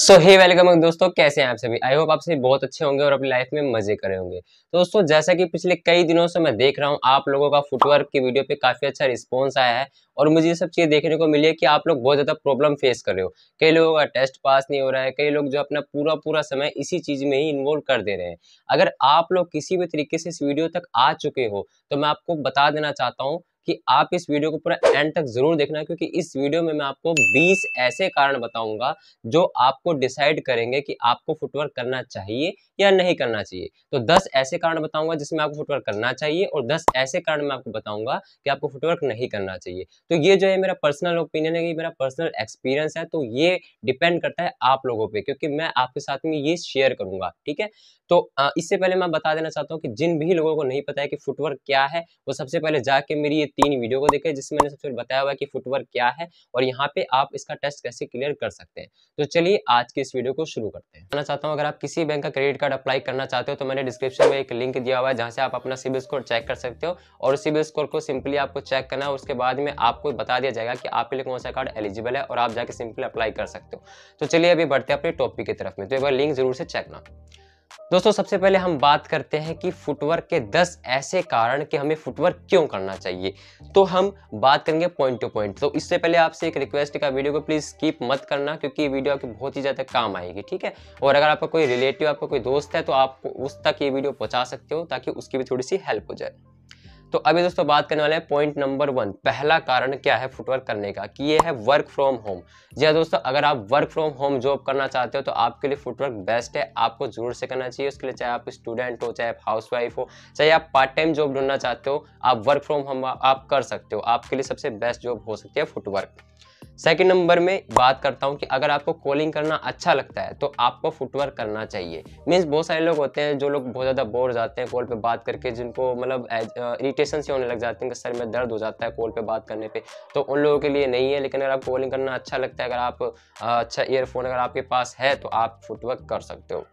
सो हे welcome दोस्तों कैसे हैं आप सभी आई होप आप सभी बहुत अच्छे होंगे और अपनी लाइफ में मजे कर रहे होंगे तो दोस्तों जैसा कि पिछले कई दिनों से मैं देख रहा हूं आप लोगों का फुटवर्क की वीडियो पे काफी अच्छा रिस्पांस आया है और मुझे ये सब चीज़ देखने को मिली है कि आप लोग बहुत ज़्यादा प्रॉब्लम फेस कर रहे हो कई लोगों का टेस्ट पास नहीं हो रहा है कई लोग जो अपना पूरा पूरा समय इसी चीज़ में ही इन्वॉल्व कर दे रहे हैं अगर आप लोग किसी भी तरीके से इस वीडियो तक आ चुके हो तो मैं आपको बता देना चाहता हूँ कि आप इस वीडियो को पूरा एंड तक जरूर देखना क्योंकि इस वीडियो में मैं आपको 20 ऐसे कारण बताऊंगा जो आपको डिसाइड करेंगे कि आपको फुटवर्क करना चाहिए या नहीं करना चाहिए तो 10 ऐसे कारण बताऊंगा जिसमें आपको फुटवर्क करना चाहिए और 10 ऐसे कारण मैं आपको बताऊंगा कि आपको फुटवर्क नहीं करना चाहिए तो ये जो है मेरा पर्सनल ओपिनियन है ये मेरा पर्सनल एक्सपीरियंस है तो ये डिपेंड करता है आप लोगों पर क्योंकि मैं आपके साथ में ये शेयर करूंगा ठीक है तो इससे पहले मैं बता देना चाहता हूँ कि जिन भी लोगों को नहीं पता है कि फुटवर्क क्या है वो सबसे पहले जाके मेरी ये तीन वीडियो को देखें जिसमें मैंने सबसे बताया हुआ है कि फुटवर्क क्या है और यहाँ पे आप इसका टेस्ट कैसे क्लियर कर सकते हैं तो चलिए आज के इस वीडियो को शुरू करते हैं कहना चाहता हूँ अगर आप किसी बैंक का क्रेडिट कार्ड अप्लाई करना चाहते हो तो मैंने डिस्क्रिप्शन में एक लिंक दिया हुआ है जहाँ से आप अपना सिविल स्कोर चेक कर सकते हो और सिविल स्कोर को सिंपली आपको चेक करना है उसके बाद में आपको बता दिया जाएगा कि आपके लिए कौन सा कार्ड एलिजिबल है और आप जाके सिंपली अप्लाई कर सकते हो तो चलिए अभी बढ़ते हैं अपने टॉपिक की तरफ में तो एक बार लिंक जरूर से चेक ना दोस्तों सबसे पहले हम बात करते हैं कि फुटवर्क के 10 ऐसे कारण कि हमें फुटवर्क क्यों करना चाहिए तो हम बात करेंगे पॉइंट टू पॉइंट तो इससे पहले आपसे एक रिक्वेस्ट का वीडियो को प्लीज़ स्किप मत करना क्योंकि ये वीडियो आपकी बहुत ही ज़्यादा काम आएगी ठीक है और अगर आपका कोई रिलेटिव आपका कोई दोस्त है तो आप उस तक ये वीडियो पहुंचा सकते हो ताकि उसकी भी थोड़ी सी हेल्प हो जाए तो अभी दोस्तों बात करने वाले हैं पॉइंट नंबर वन पहला कारण क्या है फुटवर्क करने का कि ये है वर्क फ्रॉम होम जी हाँ दोस्तों अगर आप वर्क फ्रॉम होम जॉब करना चाहते हो तो आपके लिए फुटवर्क बेस्ट है आपको जरूर से करना चाहिए उसके लिए चाहे आप स्टूडेंट हो चाहे आप हाउस हो चाहे आप पार्ट टाइम जॉब ढूंढना चाहते हो आप वर्क फ्रॉम होम आप कर सकते हो आपके लिए सबसे बेस्ट जॉब हो सकती है फुटवर्क सेकंड नंबर में बात करता हूँ कि अगर आपको कॉलिंग करना अच्छा लगता है तो आपको फुटवर्क करना चाहिए मीन्स बहुत सारे लोग होते हैं जो लोग बहुत ज़्यादा बोर जाते हैं कॉल पे बात करके जिनको मतलब इरीटेशन से होने लग जाते हैं सर में दर्द हो जाता है कॉल पे बात करने पे तो उन लोगों के लिए नहीं है लेकिन अगर आप कॉलिंग करना अच्छा लगता है अगर आप अच्छा ईयरफोन अगर आपके पास है तो आप फुटवर्क कर सकते हो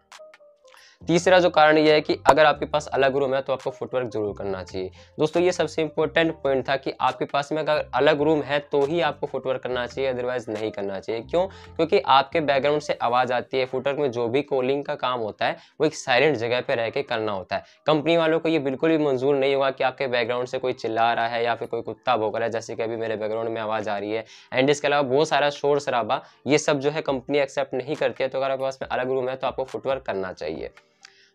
तीसरा जो कारण यह है कि अगर आपके पास अलग रूम है तो आपको फुटवर्क जरूर करना चाहिए दोस्तों ये सबसे इंपॉर्टेंट पॉइंट था कि आपके पास में अगर अलग रूम है तो ही आपको फुटवर्क करना चाहिए अदरवाइज नहीं करना चाहिए क्यों क्योंकि आपके बैकग्राउंड से आवाज़ आती है फुटवर्क में जो भी कॉलिंग का काम होता है वो एक साइलेंट जगह पर रह के करना होता है कंपनी वालों को ये बिल्कुल भी मंजूर नहीं होगा कि आपके बैकग्राउंड से कोई चिल्ला रहा है या फिर कोई कुत्ता भोग रहा है जैसे कि अभी मेरे बैकग्राउंड में आवाज़ आ रही है एंड इसके अलावा बहुत सारा शोर शराबा ये सब जो है कंपनी एक्सेप्ट नहीं करती है तो अगर आपके पास में अलग रूम है तो आपको फुटवर्क करना चाहिए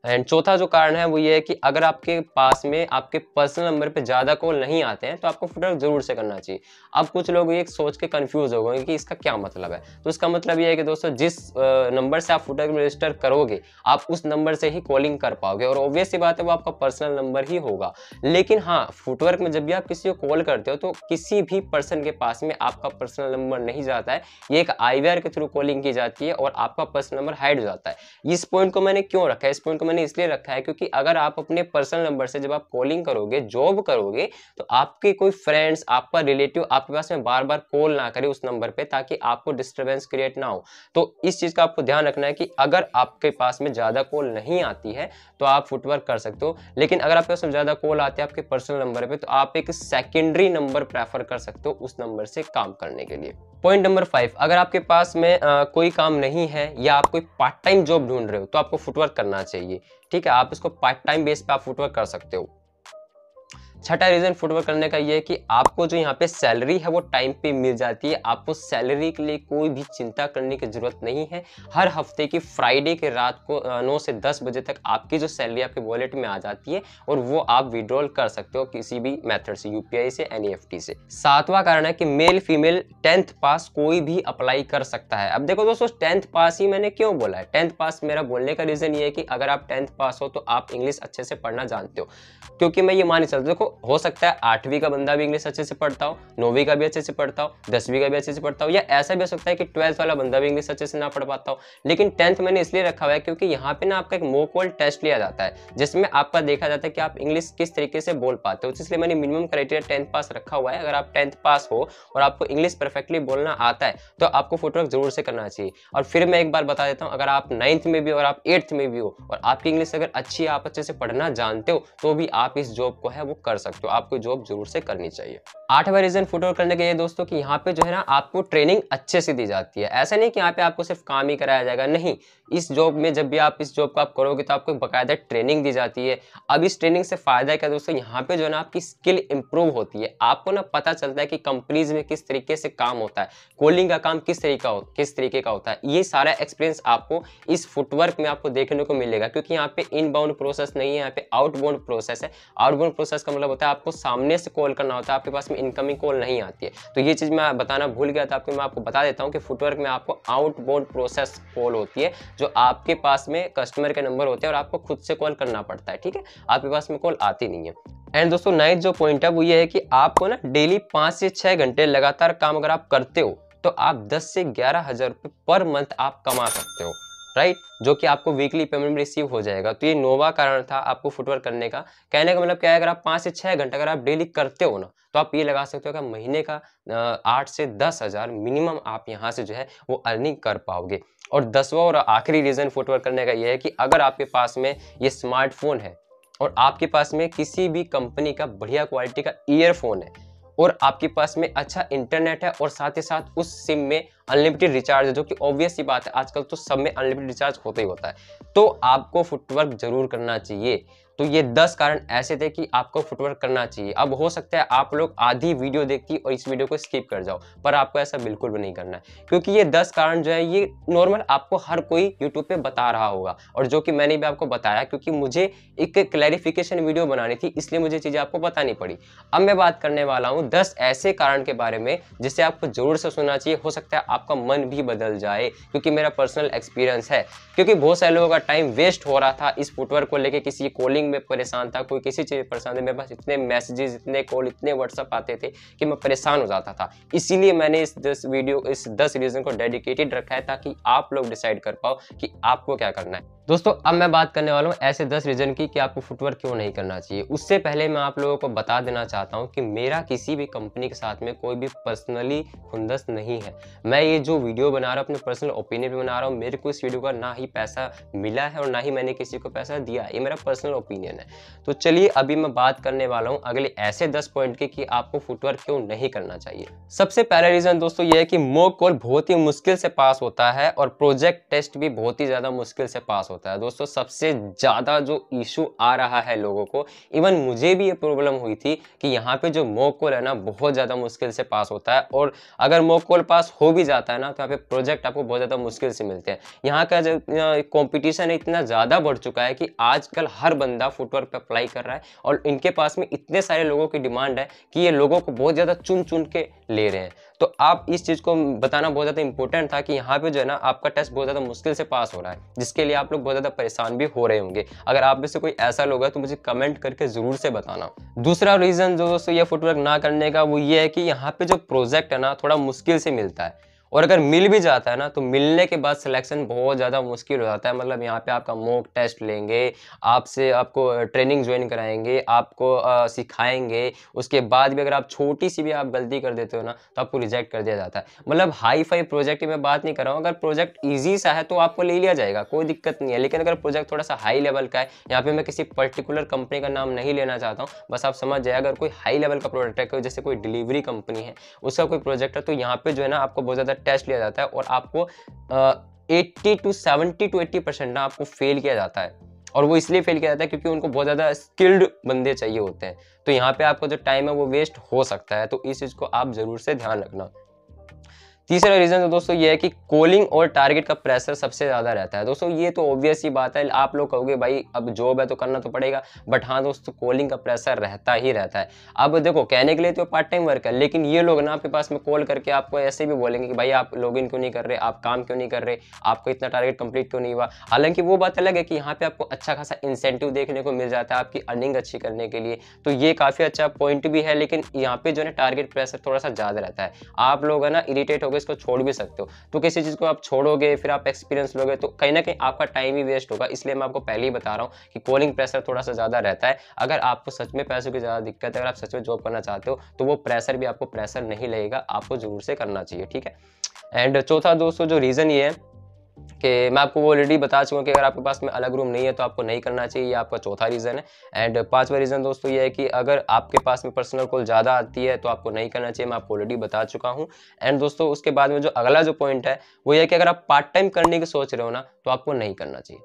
एंड चौथा जो कारण है वो ये है कि अगर आपके पास में आपके पर्सनल नंबर पे ज़्यादा कॉल नहीं आते हैं तो आपको फुटर जरूर से करना चाहिए अब कुछ लोग ये सोच के कन्फ्यूज हो गए कि इसका क्या मतलब है तो इसका मतलब ये है कि दोस्तों जिस नंबर से आप फुटर रजिस्टर करोगे आप उस नंबर से ही कॉलिंग कर पाओगे और ऑब्वियस सी बात है वो आपका पर्सनल नंबर ही होगा लेकिन हाँ फुटवर्क में जब भी आप किसी को कॉल करते हो तो किसी भी पर्सन के पास में आपका पर्सनल नंबर नहीं जाता है ये एक आई के थ्रू कॉलिंग की जाती है और आपका पर्सनल नंबर हाइड हो जाता है इस पॉइंट को मैंने क्यों रखा है इस पॉइंट को मैंने इसलिए रखा है क्योंकि अगर आप अपने पर्सनल नंबर से जब आप कॉलिंग करोगे जॉब करोगे तो आपके कोई फ्रेंड्स आपका रिलेटिव आपके पास में बार बार कॉल ना करे उस नंबर पे ताकि आपको डिस्टर्बेंस क्रिएट ना हो तो इस चीज़ का आपको ध्यान रखना है कि अगर आपके पास में ज़्यादा कॉल नहीं आती है तो आप फुटवर्क कर सकते हो लेकिन अगर आपके पास में ज़्यादा कॉल आते हैं आपके पर्सनल नंबर पर तो आप एक सेकेंडरी नंबर प्रेफर कर सकते हो उस नंबर से काम करने के लिए पॉइंट नंबर फाइव अगर आपके पास में आ, कोई काम नहीं है या आप कोई पार्ट टाइम जॉब ढूंढ रहे हो तो आपको फुटवर्क करना चाहिए ठीक है आप इसको पार्ट टाइम बेस पे आप फुटवर्क कर सकते हो छठा रीज़न फुटवर्क करने का ये है कि आपको जो यहाँ पे सैलरी है वो टाइम पे मिल जाती है आपको सैलरी के लिए कोई भी चिंता करने की ज़रूरत नहीं है हर हफ्ते की फ्राइडे के रात को नौ से दस बजे तक आपकी जो सैलरी आपके वॉलेट में आ जाती है और वो आप विड्रॉल कर सकते हो किसी भी मेथड से यूपीआई से एन e से सातवां कारण है कि मेल फीमेल टेंथ पास कोई भी अप्लाई कर सकता है अब देखो दोस्तों टेंथ पास ही मैंने क्यों बोला है टेंथ पास मेरा बोलने का रीज़न ये है कि अगर आप टेंथ पास हो तो आप इंग्लिश अच्छे से पढ़ना जानते हो क्योंकि मैं ये मान चलता देखो हो सकता है आठवीं का बंदा भी इंग्लिश अच्छे से पढ़ता हो नौवीं का भी अच्छे से पढ़ता हो दसवीं का भी अच्छे से पढ़ता हो या ऐसा भी हो सकता है कि ट्वेल्थ वाला बंदा भी इंग्लिश अच्छे से ना पढ़ पाता हो लेकिन टेंथ मैंने इसलिए रखा हुआ है क्योंकि यहाँ पे ना आपका एक मोकवल टेस्ट लिया जाता है जिसमें आपका देखा जाता है कि आप इंग्लिश किस तरीके से बोल पाते हो तो इसलिए मैंने मिनिमम क्राइटेरिया टेंथ पास रखा हुआ है अगर आप टेंथ पास हो और आपको इंग्लिश परफेक्टली बोलना आता है तो आपको फोटोग्राफ जरूर से करना चाहिए और फिर मैं एक बार बता देता हूँ अगर आप नाइन्थ में भी और आप एट्थ में भी हो और आपकी इंग्लिश अगर अच्छी आप अच्छे से पढ़ना जानते हो तो भी आप इस जॉब को है वो कर सकते हो आपको जॉब जरूर से करनी चाहिए आठवां रीजन फुटवर्क करने के ये दोस्तों कि यहाँ पे जो है ना आपको ट्रेनिंग अच्छे से दी जाती है ऐसा नहीं कि यहाँ पे आपको सिर्फ काम ही कराया जाएगा नहीं इस जॉब में जब भी आप इस जॉब को आप करोगे तो आपको बकायदा ट्रेनिंग दी जाती है अब इस ट्रेनिंग से फायदा क्या दोस्तों यहाँ पे जो है ना आपकी स्किल इंप्रूव होती है आपको ना पता चलता है कि कंपनीज में किस तरीके से काम होता है कोलिंग का काम किस तरीका हो किस तरीके का होता है ये सारा एक्सपीरियंस आपको इस फुटवर्क में आपको देखने को मिलेगा क्योंकि यहाँ पे इनबाउंड प्रोसेस नहीं है यहाँ पे आउटबाउंड प्रोसेस है आउटबाउंड प्रोसेस का मतलब होता है आपको सामने से कॉल करना होता है आपके पास में इनकमिंग कॉल नहीं आती है तो ये चीज़ मैं बताना भूल गया था आपको मैं आपको बता देता हूँ कि फुटवर्क में आपको आउटबोर्ड प्रोसेस कॉल होती है जो आपके पास में कस्टमर के नंबर होते हैं और आपको खुद से कॉल करना पड़ता है ठीक है आपके पास में कॉल आती नहीं है एंड दोस्तों नाइट जो पॉइंट है वो ये है कि आपको ना डेली पाँच से छः घंटे लगातार काम अगर आप करते हो तो आप दस से ग्यारह हज़ार रुपये पर मंथ आप कमा सकते हो राइट जो कि आपको वीकली पेमेंट रिसीव हो जाएगा तो ये नोवा कारण था आपको फुटवर्क करने का कहने का मतलब क्या है अगर आप पाँच से छः घंटे अगर आप डेली करते हो ना तो आप ये लगा सकते हो कि महीने का आठ से दस हज़ार मिनिमम आप यहाँ से जो है वो अर्निंग कर पाओगे और दसवा और आखिरी रीज़न फुटवर्क करने का ये है कि अगर आपके पास में ये स्मार्टफोन है और आपके पास में किसी भी कंपनी का बढ़िया क्वालिटी का ईयरफोन है और आपके पास में अच्छा इंटरनेट है और साथ ही साथ उस सिम में अनलिमिटेड रिचार्ज है जो कि ऑब्वियस ही बात है आजकल तो सब में अनलिमिटेड रिचार्ज होता ही होता है तो आपको फुटवर्क जरूर करना चाहिए तो ये दस कारण ऐसे थे कि आपको फुटवर्क करना चाहिए अब हो सकता है आप लोग आधी वीडियो देखती और इस वीडियो को स्किप कर जाओ पर आपको ऐसा बिल्कुल भी नहीं करना है क्योंकि ये दस कारण जो है ये नॉर्मल आपको हर कोई यूट्यूब पे बता रहा होगा और जो कि मैंने भी आपको बताया क्योंकि मुझे एक क्लैरिफिकेशन वीडियो बनानी थी इसलिए मुझे चीज़ें आपको बतानी पड़ी अब मैं बात करने वाला हूँ दस ऐसे कारण के बारे में जिसे आपको जरूर से सुनना चाहिए हो सकता है आपका मन भी बदल जाए क्योंकि मेरा पर्सनल एक्सपीरियंस है क्योंकि बहुत सारे लोगों का टाइम वेस्ट हो रहा था इस फुटवर्क को लेकर किसी कॉलिंग में परेशान था कोई किसी चीज़ परेशान था मेरे पास इतने मैसेजेस इतने कॉल इतने व्हाट्सअप आते थे कि मैं परेशान हो जाता था इसीलिए मैंने इस दस वीडियो इस दस रीज़न को डेडिकेटेड रखा है ताकि आप लोग डिसाइड कर पाओ कि आपको क्या करना है दोस्तों अब मैं बात करने वाला हूँ ऐसे दस रीज़न की कि आपको फुटवर्क क्यों नहीं करना चाहिए उससे पहले मैं आप लोगों को बता देना चाहता हूँ कि मेरा किसी भी कंपनी के साथ में कोई भी पर्सनली खुंदस नहीं है मैं मैं ये जो वीडियो बना रहा हूँ अपने पर्सनल ओपिनियन भी बना रहा हूँ मेरे को इस वीडियो का ना ही पैसा मिला है और ना ही मैंने किसी को पैसा दिया ये मेरा पर्सनल ओपिनियन है तो चलिए अभी मैं बात करने वाला हूँ अगले ऐसे दस पॉइंट के कि आपको फुटवर्क क्यों नहीं करना चाहिए सबसे पहला रीजन दोस्तों ये है कि मोक कॉल बहुत ही मुश्किल से पास होता है और प्रोजेक्ट टेस्ट भी बहुत ही ज़्यादा मुश्किल से पास होता है दोस्तों सबसे ज़्यादा जो इशू आ रहा है लोगों को इवन मुझे भी ये प्रॉब्लम हुई थी कि यहाँ पे जो मोक कॉल है ना बहुत ज़्यादा मुश्किल से पास होता है और अगर मोक कॉल पास हो भी जाता है ना तो यहाँ पे प्रोजेक्ट आपको बहुत ज़्यादा मुश्किल से मिलते हैं यहाँ का जो कॉम्पिटिशन है इतना ज़्यादा बढ़ चुका है कि आजकल हर बंदा फुटवर्क पर अप्लाई कर रहा है और इनके पास में इतने सारे लोगों की डिमांड है कि ये लोगों को बहुत ज़्यादा चुन चुन के ले रहे हैं तो आप इस चीज़ को बताना बहुत ज़्यादा इंपॉर्टेंट था कि यहाँ पे जो है ना आपका टेस्ट बहुत ज़्यादा मुश्किल से पास हो रहा है जिसके लिए आप लोग बहुत ज़्यादा परेशान भी हो रहे होंगे अगर आप में से कोई ऐसा लोग है तो मुझे कमेंट करके ज़रूर से बताना दूसरा रीज़न जो दोस्तों ये फुटवर्क ना करने का वो ये है कि यहाँ पे जो प्रोजेक्ट है ना थोड़ा मुश्किल से मिलता है और अगर मिल भी जाता है ना तो मिलने के बाद सिलेक्शन बहुत ज़्यादा मुश्किल हो जाता है मतलब यहाँ पे आपका मोक टेस्ट लेंगे आपसे आपको ट्रेनिंग ज्वाइन कराएंगे आपको आ, सिखाएंगे उसके बाद भी अगर आप छोटी सी भी आप गलती कर देते हो ना तो आपको रिजेक्ट कर दिया जाता है मतलब हाई फाई प्रोजेक्ट की मैं बात नहीं कर रहा हूँ अगर प्रोजेक्ट ईजी सा है तो आपको ले लिया जाएगा कोई दिक्कत नहीं है लेकिन अगर प्रोजेक्ट थोड़ा सा हाई लेवल का है यहाँ पर मैं किसी पर्टिकुलर कंपनी का नाम नहीं लेना चाहता हूँ बस आप समझ जाए अगर कोई हाई लेवल का प्रोडक्ट है जैसे कोई डिलीवरी कंपनी है उसका कोई प्रोजेक्ट है तो यहाँ पर जो है ना आपको बहुत ज़्यादा टेस्ट लिया जाता है और आपको eighty to seventy to eighty percent ना आपको फेल किया जाता है और वो इसलिए फेल किया जाता है क्योंकि उनको बहुत ज़्यादा स्किल्ड बंदे चाहिए होते हैं तो यहाँ पे आपका जो टाइम है वो वेस्ट हो सकता है तो इस चीज़ को आप ज़रूर से ध्यान रखना तीसरा रीज़न तो दोस्तों ये है कि कॉलिंग और टारगेट का प्रेशर सबसे ज़्यादा रहता है दोस्तों ये तो ऑब्वियस ही बात है आप लोग कहोगे भाई अब जॉब है तो करना तो पड़ेगा बट हाँ दोस्तों कॉलिंग का प्रेशर रहता ही रहता है अब देखो कहने के लिए तो पार्ट टाइम वर्क है लेकिन ये लोग ना आपके पास में कॉल करके आपको ऐसे भी बोलेंगे कि भाई आप लॉग क्यों नहीं कर रहे आप काम क्यों नहीं कर रहे आपको इतना टारगेट कंप्लीट क्यों नहीं हुआ हालांकि वो बात अलग है कि यहाँ पे आपको अच्छा खासा इंसेंटिव देखने को मिल जाता है आपकी अर्निंग अच्छी करने के लिए तो ये काफ़ी अच्छा पॉइंट भी है लेकिन यहाँ पे जो है टारगेट प्रेशर थोड़ा सा ज़्यादा रहता है आप लोग है ना इरीटेट हो चाहोगे इसको छोड़ भी सकते हो तो किसी चीज़ को आप छोड़ोगे फिर आप एक्सपीरियंस लोगे तो कहीं ना कहीं आपका टाइम ही वेस्ट होगा इसलिए मैं आपको पहले ही बता रहा हूँ कि कॉलिंग प्रेशर थोड़ा सा ज़्यादा रहता है अगर आपको सच में पैसों की ज़्यादा दिक्कत है अगर आप सच में जॉब करना चाहते हो तो वो प्रेशर भी आपको प्रेशर नहीं लगेगा आपको ज़रूर से करना चाहिए ठीक है एंड चौथा दोस्तों जो रीज़न ये है कि मैं आपको वो ऑलरेडी बता चुका हूँ कि अगर आपके पास में अलग रूम नहीं है तो आपको नहीं करना चाहिए ये आपका चौथा रीज़न है एंड पांचवा रीज़न दोस्तों ये है कि अगर आपके पास में पर्सनल कॉल ज़्यादा आती है तो आपको नहीं करना चाहिए मैं आपको ऑलरेडी बता चुका हूँ एंड दोस्तों उसके बाद में जो अगला जो पॉइंट है वो ये कि अगर आप पार्ट टाइम करने की सोच रहे हो ना तो आपको नहीं करना चाहिए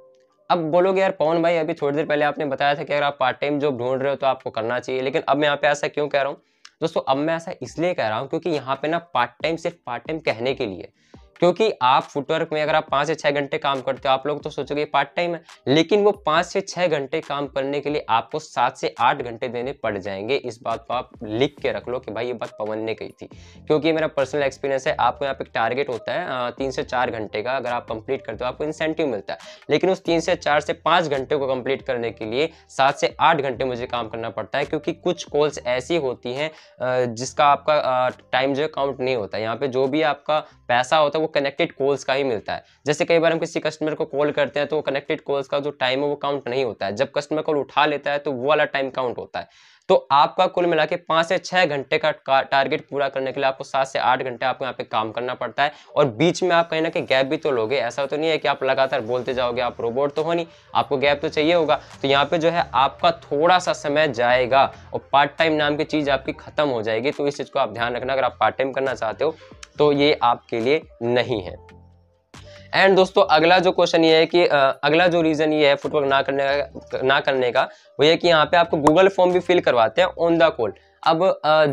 अब बोलोगे यार पवन भाई अभी थोड़ी देर पहले आपने बताया था कि अगर आप पार्ट टाइम जॉब ढूंढ रहे हो तो आपको करना चाहिए लेकिन अब मैं यहाँ पे ऐसा क्यों कह रहा हूँ दोस्तों अब मैं ऐसा इसलिए कह रहा हूँ क्योंकि यहाँ पे ना पार्ट टाइम सिर्फ पार्ट टाइम कहने के लिए क्योंकि आप फुटवर्क में अगर आप पाँच से छः घंटे काम करते हो आप लोग तो सोचोगे पार्ट टाइम है लेकिन वो पाँच से छः घंटे काम करने के लिए आपको सात से आठ घंटे देने पड़ जाएंगे इस बात को आप लिख के रख लो कि भाई ये बात पवन ने कही थी क्योंकि मेरा पर्सनल एक्सपीरियंस है आपको यहाँ पे एक टारगेट होता है तीन से चार घंटे का अगर आप कंप्लीट करते हो आपको इंसेंटिव मिलता है लेकिन उस तीन से चार से पाँच घंटे को कंप्लीट करने के लिए सात से आठ घंटे मुझे काम करना पड़ता है क्योंकि कुछ कॉल्स ऐसी होती हैं जिसका आपका टाइम जो है काउंट नहीं होता यहाँ पे जो भी आपका पैसा होता है वो कनेक्टेड कॉल्स का ही मिलता है जैसे कई बार हम किसी कस्टमर को कॉल करते हैं तो कनेक्टेड कॉल्स का जो टाइम है वो काउंट नहीं होता है जब कस्टमर कॉल उठा लेता है तो वो वाला टाइम काउंट होता है तो आपका कुल मिला के पाँच से छः घंटे का टारगेट पूरा करने के लिए आपको सात से आठ घंटे आपको यहाँ पे काम करना पड़ता है और बीच में आप कहीं ना कहीं गैप भी तो लोगे ऐसा तो नहीं है कि आप लगातार बोलते जाओगे आप रोबोट तो हो नहीं आपको गैप तो चाहिए होगा तो यहाँ पे जो है आपका थोड़ा सा समय जाएगा और पार्ट टाइम नाम की चीज़ आपकी ख़त्म हो जाएगी तो इस चीज़ को आप ध्यान रखना अगर आप पार्ट टाइम करना चाहते हो तो ये आपके लिए नहीं है एंड दोस्तों अगला जो क्वेश्चन ये है कि अगला जो रीज़न ये है फुटवर्क ना करने का ना करने का वो ये कि यहाँ पे आपको गूगल फॉर्म भी फिल करवाते हैं ऑन द कॉल अब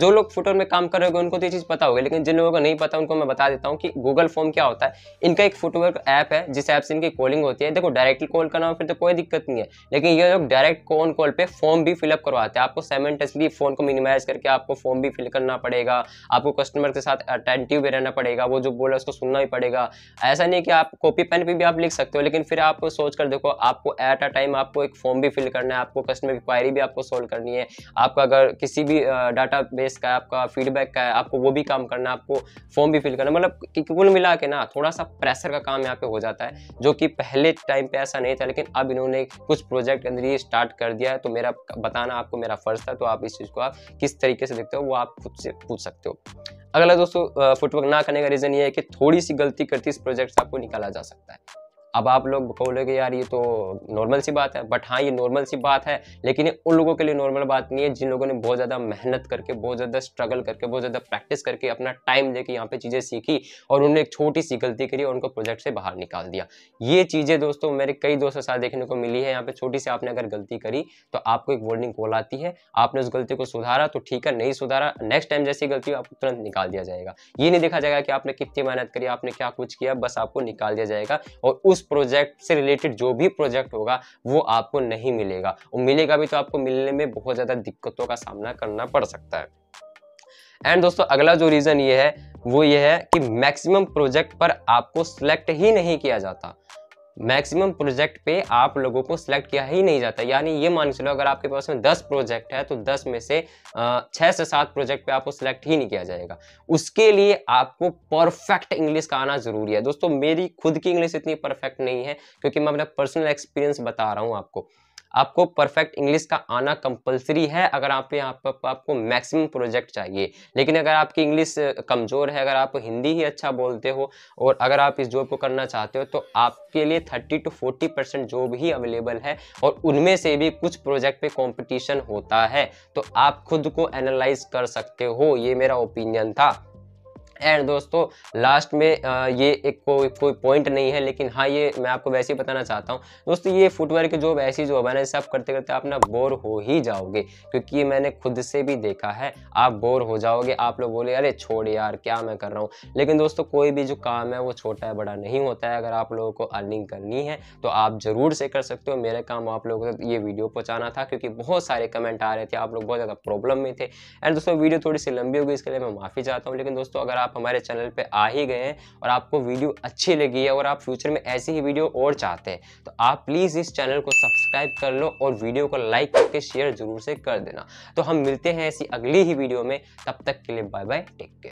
जो लोग फुटर में काम कर रहे होंगे उनको तो ये चीज़ पता होगी लेकिन जिन लोगों को नहीं पता उनको मैं बता देता हूँ कि गूगल फॉर्म क्या होता है इनका एक फुटवर्क ऐप है जिस ऐप से इनकी कॉलिंग होती है देखो डायरेक्टली कॉल करना हो फिर तो कोई दिक्कत नहीं है लेकिन ये लोग डायरेक्ट कॉन कॉल पर फॉर्म भी फिलअप करवाते हैं आपको सेमेंटसली फ़ोन को मिनिमाइज करके आपको फॉर्म भी फिल करना पड़ेगा आपको कस्टमर के साथ अटेंटिव भी रहना पड़ेगा वो जो बोला उसको सुनना भी पड़ेगा ऐसा नहीं कि आप कॉपी पेन पर भी आप लिख सकते हो लेकिन फिर आप सोच कर देखो आपको एट अ टाइम आपको एक फॉर्म भी फिल करना है आपको कस्टमर की क्वायरी भी आपको सोल्व करनी है आपका अगर किसी भी डाटा बेस का है आपका फीडबैक का है आपको वो भी काम करना है आपको फॉर्म भी फिल करना मतलब कुल मिला के ना थोड़ा सा प्रेशर का काम यहाँ पे हो जाता है जो कि पहले टाइम पे ऐसा नहीं था लेकिन अब इन्होंने कुछ प्रोजेक्ट के अंदर ये स्टार्ट कर दिया है तो मेरा बताना आपको मेरा फर्ज था तो आप इस चीज़ को आप किस तरीके से देखते हो वो आप खुद से पूछ सकते हो अगला दोस्तों फुटवर्क ना करने का रीज़न ये है कि थोड़ी सी गलती करती इस प्रोजेक्ट से आपको निकाला जा सकता है अब आप लोग बोलोगे यार ये तो नॉर्मल सी बात है बट हाँ ये नॉर्मल सी बात है लेकिन ये उन लोगों के लिए नॉर्मल बात नहीं है जिन लोगों ने बहुत ज़्यादा मेहनत करके बहुत ज़्यादा स्ट्रगल करके बहुत ज़्यादा प्रैक्टिस करके अपना टाइम लेके यहाँ पे चीज़ें सीखी और उन्होंने एक छोटी सी गलती करी और उनको प्रोजेक्ट से बाहर निकाल दिया ये चीज़ें दोस्तों मेरे कई दोस्तों साथ देखने को मिली है यहाँ पर छोटी सी आपने अगर गलती करी तो आपको एक वार्निंग कॉल आती है आपने उस गलती को सुधारा तो ठीक है नहीं सुधारा नेक्स्ट टाइम जैसी गलती आपको तुरंत निकाल दिया जाएगा ये नहीं देखा जाएगा कि आपने कितनी मेहनत करी आपने क्या कुछ किया बस आपको निकाल दिया जाएगा और उस प्रोजेक्ट से रिलेटेड जो भी प्रोजेक्ट होगा वो आपको नहीं मिलेगा और मिलेगा भी तो आपको मिलने में बहुत ज़्यादा दिक्कतों का सामना करना पड़ सकता है एंड दोस्तों अगला जो रीज़न ये है वो ये है कि मैक्सिमम प्रोजेक्ट पर आपको सिलेक्ट ही नहीं किया जाता मैक्सिमम प्रोजेक्ट पे आप लोगों को सिलेक्ट किया ही नहीं जाता यानी ये मान चलो अगर आपके पास में 10 प्रोजेक्ट है तो 10 में से छः से सात प्रोजेक्ट पे आपको सिलेक्ट ही नहीं किया जाएगा उसके लिए आपको परफेक्ट इंग्लिश का आना जरूरी है दोस्तों मेरी खुद की इंग्लिश इतनी परफेक्ट नहीं है क्योंकि मैं अपना पर्सनल एक्सपीरियंस बता रहा हूँ आपको आपको परफेक्ट इंग्लिश का आना कंपलसरी है अगर आप पे आप, आप, आपको मैक्सिमम प्रोजेक्ट चाहिए लेकिन अगर आपकी इंग्लिश कमज़ोर है अगर आप हिंदी ही अच्छा बोलते हो और अगर आप इस जॉब को करना चाहते हो तो आपके लिए thirty to forty percent job ही अवेलेबल है और उनमें से भी कुछ प्रोजेक्ट पे कॉम्पिटिशन होता है तो आप खुद को एनालाइज कर सकते हो ये मेरा ओपिनियन था एंड दोस्तों लास्ट में आ, ये एक कोई कोई पॉइंट नहीं है लेकिन हाँ ये मैं आपको वैसे ही बताना चाहता हूँ दोस्तों ये फुटवेयर की जॉब ऐसी जॉब है ना इसे आप करते करते आप ना बोर हो ही जाओगे क्योंकि ये मैंने खुद से भी देखा है आप बोर हो जाओगे आप लोग बोले अरे छोड़ यार क्या मैं कर रहा हूँ लेकिन दोस्तों कोई भी जो काम है वो छोटा है बड़ा नहीं होता है अगर आप लोगों को अर्निंग करनी है तो आप ज़रूर से कर सकते हो मेरा काम आप लोगों तक ये वीडियो पहुँचाना था क्योंकि बहुत सारे कमेंट आ रहे थे आप लोग बहुत ज़्यादा प्रॉब्लम में थे एंड दोस्तों वीडियो थोड़ी सी लंबी होगी इसके लिए मैं माफ़ी चाहता हूँ लेकिन दोस्तों अगर आप हमारे चैनल पर आ ही गए हैं और आपको वीडियो अच्छी लगी है और आप फ्यूचर में ऐसी ही वीडियो और चाहते हैं तो आप प्लीज़ इस चैनल को सब्सक्राइब कर लो और वीडियो को लाइक करके शेयर ज़रूर से कर देना तो हम मिलते हैं ऐसी अगली ही वीडियो में तब तक के लिए बाय बाय टेक केयर